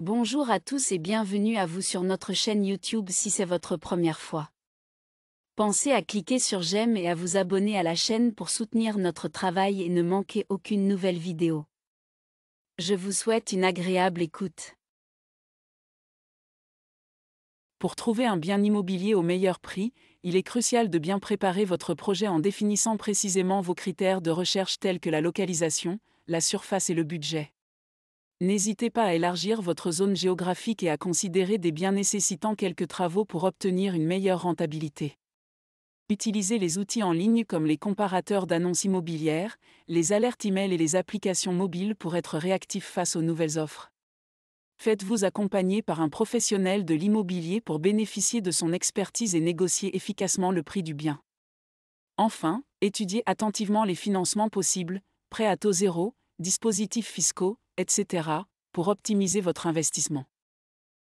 Bonjour à tous et bienvenue à vous sur notre chaîne YouTube si c'est votre première fois. Pensez à cliquer sur j'aime et à vous abonner à la chaîne pour soutenir notre travail et ne manquer aucune nouvelle vidéo. Je vous souhaite une agréable écoute. Pour trouver un bien immobilier au meilleur prix, il est crucial de bien préparer votre projet en définissant précisément vos critères de recherche tels que la localisation, la surface et le budget. N'hésitez pas à élargir votre zone géographique et à considérer des biens nécessitant quelques travaux pour obtenir une meilleure rentabilité. Utilisez les outils en ligne comme les comparateurs d'annonces immobilières, les alertes e-mail et les applications mobiles pour être réactif face aux nouvelles offres. Faites-vous accompagner par un professionnel de l'immobilier pour bénéficier de son expertise et négocier efficacement le prix du bien. Enfin, étudiez attentivement les financements possibles, prêts à taux zéro, dispositifs fiscaux, etc., pour optimiser votre investissement.